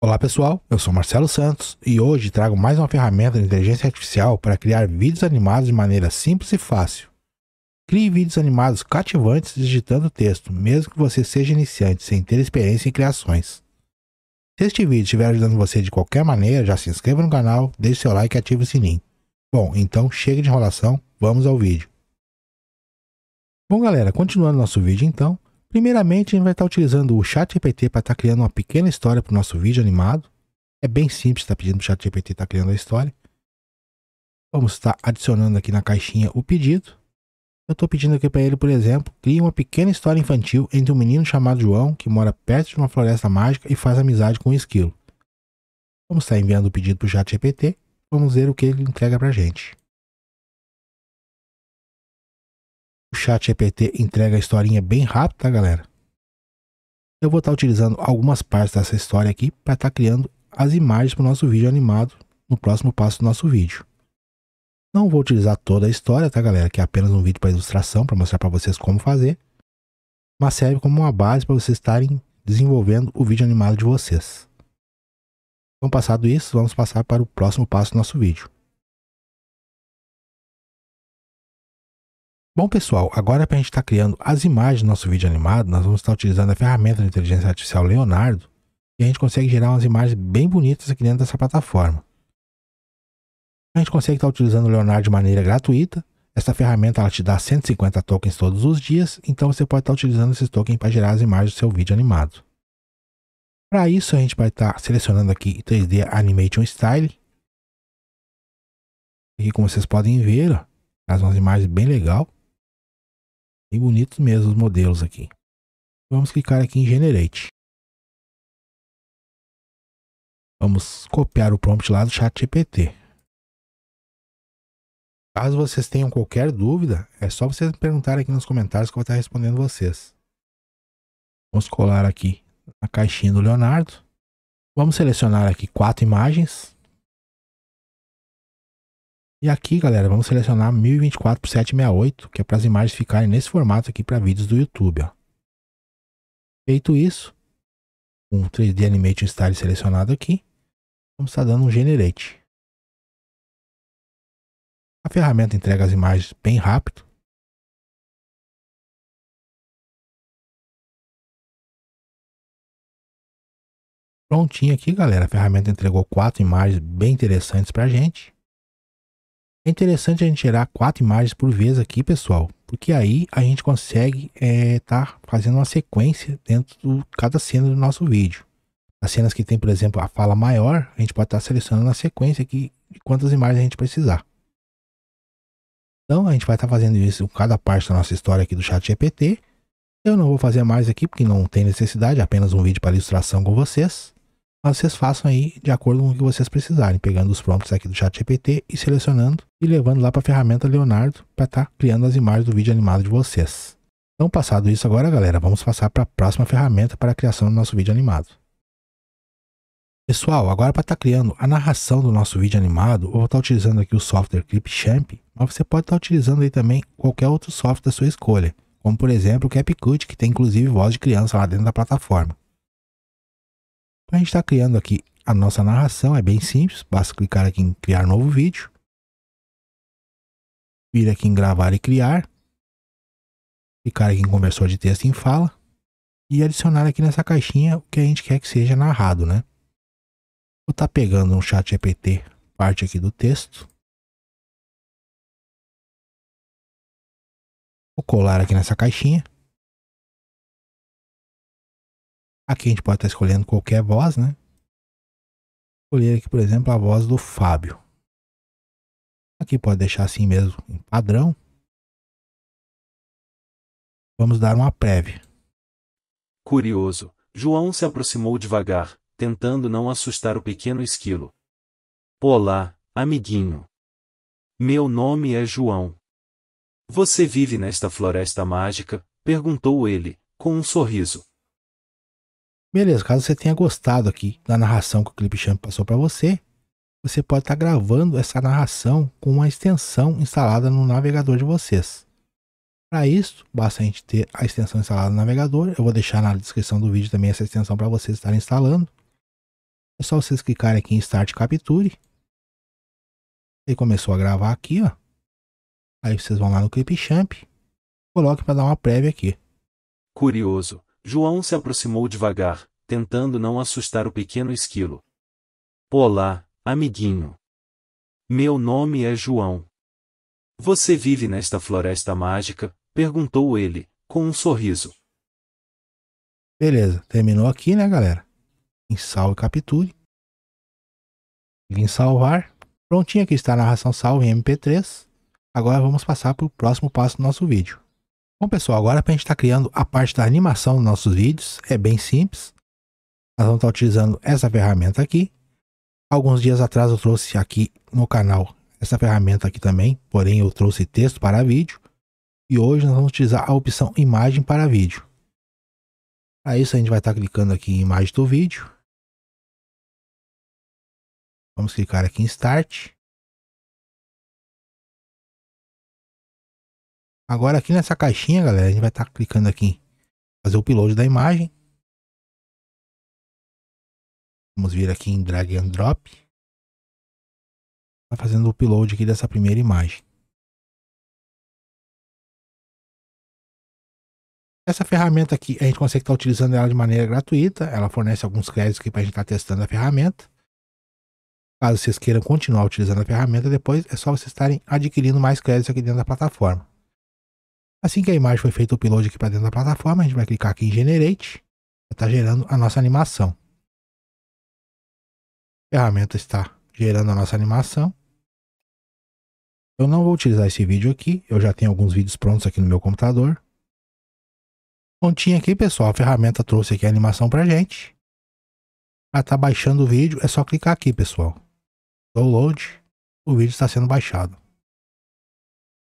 Olá pessoal, eu sou Marcelo Santos e hoje trago mais uma ferramenta de inteligência artificial para criar vídeos animados de maneira simples e fácil. Crie vídeos animados cativantes digitando texto, mesmo que você seja iniciante sem ter experiência em criações. Se este vídeo estiver ajudando você de qualquer maneira, já se inscreva no canal, deixe seu like e ative o sininho. Bom, então chega de enrolação, vamos ao vídeo. Bom galera, continuando nosso vídeo então, Primeiramente, a gente vai estar utilizando o ChatGPT para estar tá criando uma pequena história para o nosso vídeo animado. É bem simples, está pedindo para o ChatGPT estar tá criando a história. Vamos estar tá adicionando aqui na caixinha o pedido. Eu estou pedindo aqui para ele, por exemplo, crie uma pequena história infantil entre um menino chamado João, que mora perto de uma floresta mágica e faz amizade com um esquilo. Vamos estar enviando o pedido para o ChatGPT. Vamos ver o que ele entrega para a gente. O chat GPT entrega a historinha bem rápido, tá galera? Eu vou estar tá utilizando algumas partes dessa história aqui para estar tá criando as imagens para o nosso vídeo animado no próximo passo do nosso vídeo. Não vou utilizar toda a história, tá galera? Que é apenas um vídeo para ilustração, para mostrar para vocês como fazer. Mas serve como uma base para vocês estarem desenvolvendo o vídeo animado de vocês. Então passado isso, vamos passar para o próximo passo do nosso vídeo. Bom pessoal, agora para a gente estar tá criando as imagens do nosso vídeo animado, nós vamos estar utilizando a ferramenta de inteligência artificial Leonardo e a gente consegue gerar umas imagens bem bonitas aqui dentro dessa plataforma. A gente consegue estar tá utilizando o Leonardo de maneira gratuita, essa ferramenta ela te dá 150 tokens todos os dias, então você pode estar tá utilizando esses tokens para gerar as imagens do seu vídeo animado. Para isso a gente vai estar tá selecionando aqui 3D Animation Style. e como vocês podem ver, ó, traz umas imagens bem legal. Bem bonitos mesmo os modelos aqui. Vamos clicar aqui em Generate. Vamos copiar o prompt lá do chat GPT. Caso vocês tenham qualquer dúvida, é só vocês me perguntarem aqui nos comentários que eu vou estar respondendo vocês. Vamos colar aqui na caixinha do Leonardo. Vamos selecionar aqui quatro imagens. E aqui, galera, vamos selecionar 1024 por 768, que é para as imagens ficarem nesse formato aqui para vídeos do YouTube. Ó. Feito isso, com um 3D Animation Style selecionado aqui, vamos estar tá dando um Generate. A ferramenta entrega as imagens bem rápido. Prontinho aqui, galera. A ferramenta entregou quatro imagens bem interessantes para a gente. É interessante a gente gerar quatro imagens por vez aqui, pessoal, porque aí a gente consegue estar é, tá fazendo uma sequência dentro de cada cena do nosso vídeo. As cenas que tem, por exemplo, a fala maior, a gente pode estar tá selecionando na sequência aqui de quantas imagens a gente precisar. Então a gente vai estar tá fazendo isso em cada parte da nossa história aqui do chat GPT. Eu não vou fazer mais aqui porque não tem necessidade, apenas um vídeo para ilustração com vocês mas vocês façam aí de acordo com o que vocês precisarem, pegando os prompts aqui do chat GPT e selecionando e levando lá para a ferramenta Leonardo para estar tá criando as imagens do vídeo animado de vocês. Então, passado isso agora, galera, vamos passar para a próxima ferramenta para a criação do nosso vídeo animado. Pessoal, agora para estar tá criando a narração do nosso vídeo animado, eu vou estar tá utilizando aqui o software Clipchamp, mas você pode estar tá utilizando aí também qualquer outro software da sua escolha, como por exemplo o CapCut, que tem inclusive voz de criança lá dentro da plataforma a gente está criando aqui a nossa narração, é bem simples, basta clicar aqui em criar novo vídeo. Vir aqui em gravar e criar. Clicar aqui em conversor de texto em fala. E adicionar aqui nessa caixinha o que a gente quer que seja narrado, né? Vou estar tá pegando um chat GPT, parte aqui do texto. Vou colar aqui nessa caixinha. Aqui a gente pode estar escolhendo qualquer voz, né? Vou escolher aqui, por exemplo, a voz do Fábio. Aqui pode deixar assim mesmo, em padrão. Vamos dar uma prévia. Curioso, João se aproximou devagar, tentando não assustar o pequeno esquilo. Olá, amiguinho. Meu nome é João. Você vive nesta floresta mágica? perguntou ele, com um sorriso. Beleza, caso você tenha gostado aqui da narração que o Clipchamp passou para você, você pode estar tá gravando essa narração com uma extensão instalada no navegador de vocês. Para isso, basta a gente ter a extensão instalada no navegador. Eu vou deixar na descrição do vídeo também essa extensão para vocês estarem instalando. É só vocês clicarem aqui em Start Capture. Ele começou a gravar aqui, ó. Aí vocês vão lá no Clipchamp, Coloque para dar uma prévia aqui. Curioso. João se aproximou devagar, tentando não assustar o pequeno esquilo. Olá, amiguinho. Meu nome é João. Você vive nesta floresta mágica? perguntou ele, com um sorriso. Beleza, terminou aqui, né, galera? Em salve capture. Em salvar. Prontinho aqui está a narração salve em MP3. Agora vamos passar para o próximo passo do nosso vídeo. Bom pessoal, agora para a gente estar tá criando a parte da animação dos nossos vídeos, é bem simples. Nós vamos estar tá utilizando essa ferramenta aqui. Alguns dias atrás eu trouxe aqui no canal essa ferramenta aqui também, porém eu trouxe texto para vídeo. E hoje nós vamos utilizar a opção imagem para vídeo. Para isso a gente vai estar tá clicando aqui em imagem do vídeo. Vamos clicar aqui em Start. Agora aqui nessa caixinha, galera, a gente vai estar tá clicando aqui fazer o upload da imagem. Vamos vir aqui em drag and drop. Tá fazendo o upload aqui dessa primeira imagem. Essa ferramenta aqui, a gente consegue estar tá utilizando ela de maneira gratuita. Ela fornece alguns créditos aqui para a gente estar tá testando a ferramenta. Caso vocês queiram continuar utilizando a ferramenta, depois é só vocês estarem adquirindo mais créditos aqui dentro da plataforma. Assim que a imagem foi feita o upload aqui para dentro da plataforma, a gente vai clicar aqui em Generate. Está gerando a nossa animação. A ferramenta está gerando a nossa animação. Eu não vou utilizar esse vídeo aqui, eu já tenho alguns vídeos prontos aqui no meu computador. Pontinho aqui, pessoal, a ferramenta trouxe aqui a animação a gente. Para estar tá baixando o vídeo, é só clicar aqui, pessoal. Download, o vídeo está sendo baixado.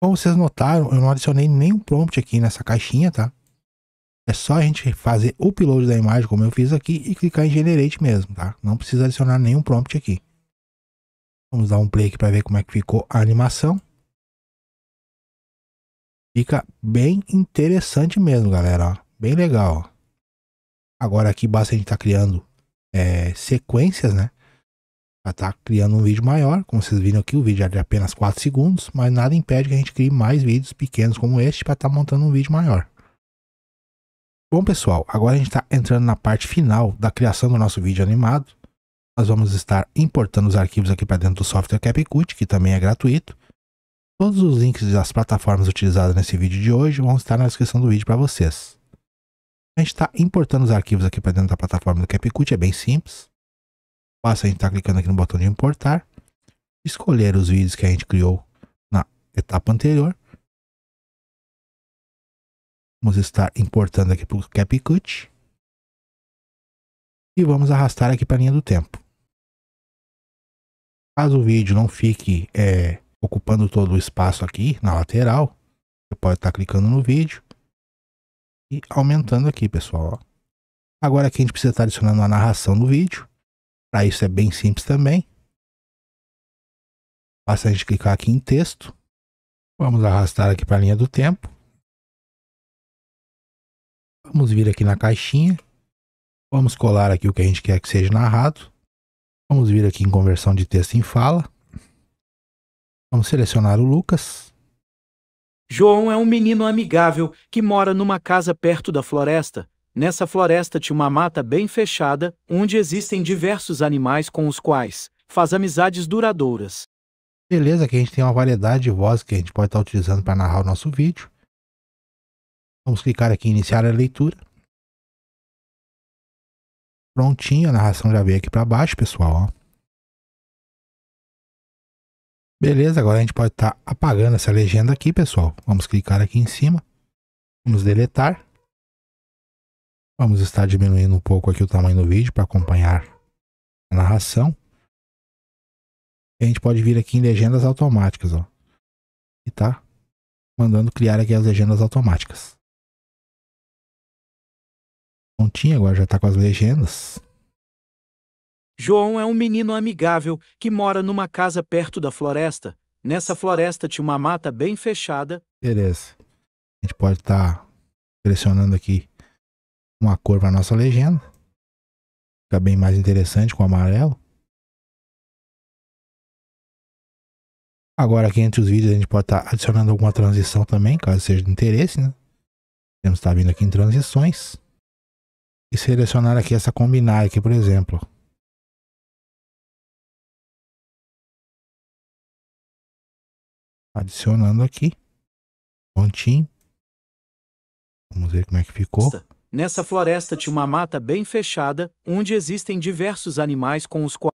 Como vocês notaram, eu não adicionei nenhum prompt aqui nessa caixinha, tá? É só a gente fazer o upload da imagem, como eu fiz aqui, e clicar em Generate mesmo, tá? Não precisa adicionar nenhum prompt aqui. Vamos dar um play aqui para ver como é que ficou a animação. Fica bem interessante mesmo, galera. Ó. Bem legal. Ó. Agora aqui basta a gente estar tá criando é, sequências, né? Vai estar tá criando um vídeo maior, como vocês viram aqui, o vídeo é de apenas 4 segundos, mas nada impede que a gente crie mais vídeos pequenos como este para estar tá montando um vídeo maior. Bom pessoal, agora a gente está entrando na parte final da criação do nosso vídeo animado. Nós vamos estar importando os arquivos aqui para dentro do software CapCut, que também é gratuito. Todos os links das plataformas utilizadas nesse vídeo de hoje vão estar na descrição do vídeo para vocês. A gente está importando os arquivos aqui para dentro da plataforma do CapCut, é bem simples. Basta a gente estar tá clicando aqui no botão de importar, escolher os vídeos que a gente criou na etapa anterior. Vamos estar importando aqui para o CapCut. E vamos arrastar aqui para a linha do tempo. Caso o vídeo não fique é, ocupando todo o espaço aqui na lateral, você pode estar tá clicando no vídeo e aumentando aqui, pessoal. Agora aqui a gente precisa estar tá adicionando a narração do vídeo. Para isso é bem simples também. Basta a gente clicar aqui em texto. Vamos arrastar aqui para a linha do tempo. Vamos vir aqui na caixinha. Vamos colar aqui o que a gente quer que seja narrado. Vamos vir aqui em conversão de texto em fala. Vamos selecionar o Lucas. João é um menino amigável que mora numa casa perto da floresta Nessa floresta tinha uma mata bem fechada, onde existem diversos animais com os quais faz amizades duradouras. Beleza, que a gente tem uma variedade de vozes que a gente pode estar utilizando para narrar o nosso vídeo. Vamos clicar aqui em iniciar a leitura. Prontinho, a narração já veio aqui para baixo, pessoal. Ó. Beleza, agora a gente pode estar apagando essa legenda aqui, pessoal. Vamos clicar aqui em cima. Vamos deletar. Vamos estar diminuindo um pouco aqui o tamanho do vídeo para acompanhar a narração. E a gente pode vir aqui em legendas automáticas, ó. E tá mandando criar aqui as legendas automáticas. Prontinho, agora já está com as legendas. João é um menino amigável que mora numa casa perto da floresta. Nessa floresta tinha uma mata bem fechada. Beleza. A gente pode estar tá selecionando aqui uma cor para nossa legenda. Fica bem mais interessante com o amarelo. Agora aqui entre os vídeos a gente pode estar tá adicionando alguma transição também, caso seja de interesse, né? Temos que estar tá vindo aqui em transições. E selecionar aqui essa combinar aqui, por exemplo. Adicionando aqui. Pontinho. Vamos ver como é que ficou. Nessa floresta tinha uma mata bem fechada, onde existem diversos animais com os quais...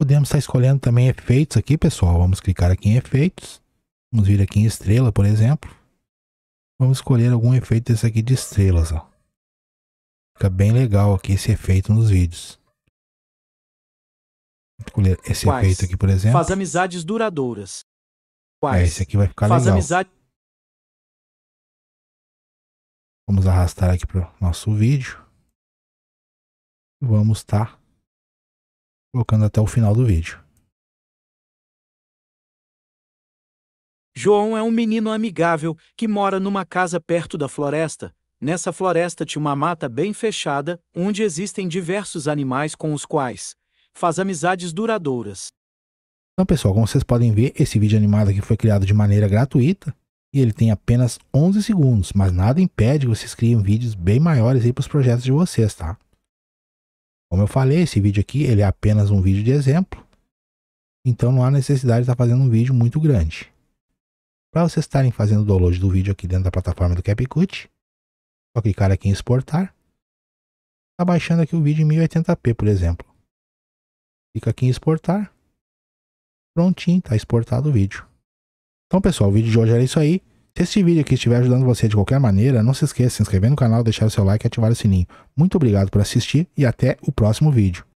Podemos estar escolhendo também efeitos aqui, pessoal. Vamos clicar aqui em efeitos. Vamos vir aqui em estrela, por exemplo. Vamos escolher algum efeito desse aqui de estrelas. Ó. Fica bem legal aqui esse efeito nos vídeos. Vou escolher esse Quais? efeito aqui, por exemplo. Faz amizades duradouras. É, quais? É, esse aqui vai ficar Faz legal. Amizade... Vamos arrastar aqui para o nosso vídeo. Vamos estar tá colocando até o final do vídeo. João é um menino amigável que mora numa casa perto da floresta. Nessa floresta tinha uma mata bem fechada, onde existem diversos animais com os quais faz amizades duradouras. Então, pessoal, como vocês podem ver, esse vídeo animado aqui foi criado de maneira gratuita e ele tem apenas 11 segundos, mas nada impede que vocês criem vídeos bem maiores aí para os projetos de vocês, tá? Como eu falei, esse vídeo aqui ele é apenas um vídeo de exemplo, então não há necessidade de estar fazendo um vídeo muito grande. Para vocês estarem fazendo o download do vídeo aqui dentro da plataforma do CapCut, só clicar aqui em exportar, está baixando aqui o vídeo em 1080p, por exemplo. Clica aqui em exportar, prontinho, está exportado o vídeo. Então, pessoal, o vídeo de hoje era isso aí. Se este vídeo aqui estiver ajudando você de qualquer maneira, não se esqueça de se inscrever no canal, deixar o seu like e ativar o sininho. Muito obrigado por assistir e até o próximo vídeo.